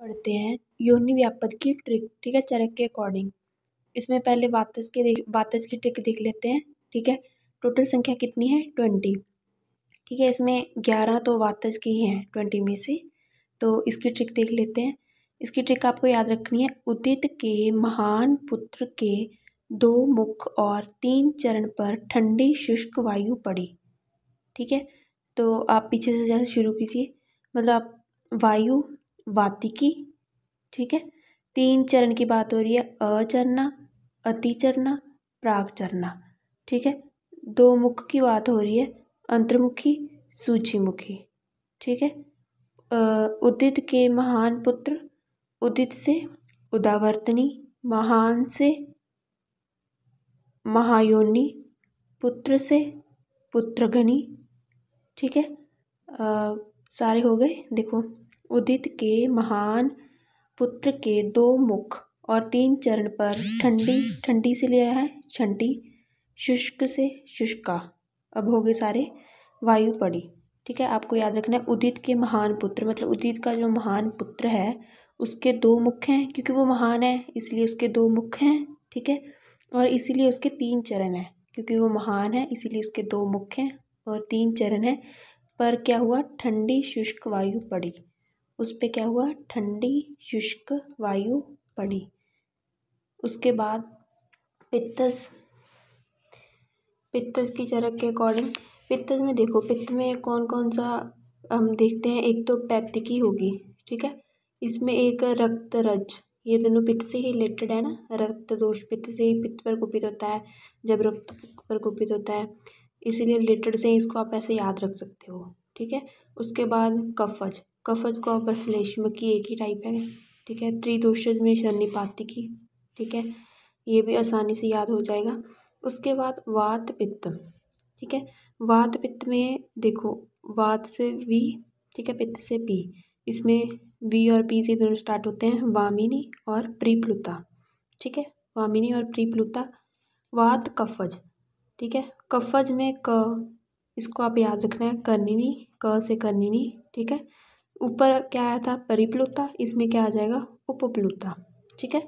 पढ़ते हैं योनि व्यापद की ट्रिक ठीक है चरक के अकॉर्डिंग इसमें पहले वातज के वातज की ट्रिक देख लेते हैं ठीक है टोटल संख्या कितनी है ट्वेंटी ठीक है इसमें ग्यारह तो वातज की ही हैं ट्वेंटी में से तो इसकी ट्रिक देख लेते हैं इसकी ट्रिक आपको याद रखनी है उदित के महान पुत्र के दो मुख और तीन चरण पर ठंडी शुष्क वायु पड़ी ठीक है तो आप पीछे से जैसे शुरू कीजिए मतलब आप वायु वातिकी ठीक है तीन चरण की बात हो रही है अचरना अतिचरना प्रागचरना ठीक है दो मुख की बात हो रही है अंतर्मुखी सूचीमुखी ठीक है उदित के महान पुत्र उदित से उदावर्तनी महान से महायोनि पुत्र से पुत्रघनी ठीक है आ, सारे हो गए देखो उदित के महान पुत्र के दो मुख और तीन चरण पर ठंडी ठंडी से लिया है ठंडी शुष्क से शुष्का अब हो गए सारे वायु पड़ी ठीक है आपको याद रखना है उदित के महान पुत्र मतलब उदित का जो महान पुत्र है उसके दो मुख हैं क्योंकि वो महान है इसलिए उसके दो मुख हैं ठीक है और इसीलिए उसके तीन चरण हैं क्योंकि वो महान है इसीलिए उसके दो मुख हैं और तीन चरण हैं पर क्या हुआ ठंडी शुष्क वायु पड़ी उस पर क्या हुआ ठंडी शुष्क वायु पड़ी उसके बाद पित्तस पित्तस की चरक के अकॉर्डिंग पित्तस में देखो पित्त में कौन कौन सा हम देखते हैं एक तो पैतिकी होगी ठीक है इसमें एक रक्त रज ये दोनों पित्त से ही रिलेटेड है ना रक्त दोष पित्त से ही पित्त पर कुपित होता है जब रक्त पर कुपित होता है इसीलिए रिलेटेड से इसको आप ऐसे याद रख सकते हो ठीक है उसके बाद कफज कफज को आप बस लेशम की एक ही टाइप है ठीक है त्रिदोषज में शनिपाती की ठीक है ये भी आसानी से याद हो जाएगा उसके बाद वात पित्त ठीक है वात पित्त में देखो वात से वी ठीक है पित्त से पी इसमें वी और पी से दोनों स्टार्ट होते हैं वामिनी और प्रीप्लुता ठीक है वामिनी और प्रीप्लुता वात कफज ठीक है कफज में क इसको आप याद रखना है नहीं क से नहीं ठीक है ऊपर क्या आया था परिप्लुता इसमें क्या आ जाएगा उपप्लुता ठीक है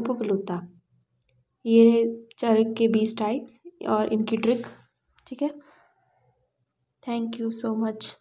उपप्लुता ये रहे चरक के बीस टाइप्स और इनकी ट्रिक ठीक है थैंक यू सो मच